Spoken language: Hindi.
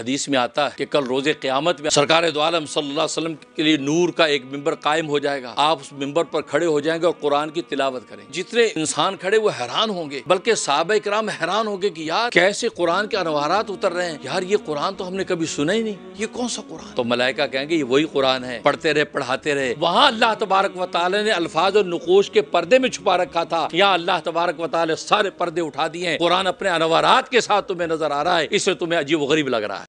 हदीस में आता है कि कल रोजे क़्यामत में सरकार दो आलम वसल्लम के लिए नूर का एक मेम्बर कायम हो जाएगा आप उस मेम्बर पर खड़े हो जाएंगे और कुरान की तिलावत करें जितने इंसान खड़े वो हैरान होंगे बल्कि साहब कराम हैरान होंगे कि यार कैसे कुरान के अनवरत उतर रहे हैं यार ये कुरान तो हमने कभी सुना ही नहीं ये कौन सा कुरान तो मलाइका कहेंगे ये वही कुरान है पढ़ते रहे पढ़ाते रहे वहाँ अल्लाह तबारक वाले ने अल्फाज और नकोश के पर्दे में छुपा रखा था यहाँ अल्लाह तबारक वाले सारे पर्दे उठा दिए कुरान अपने अनवारात के साथ तुम्हें नजर आ रहा है इससे तुम्हें अजीब गरीब लग रहा है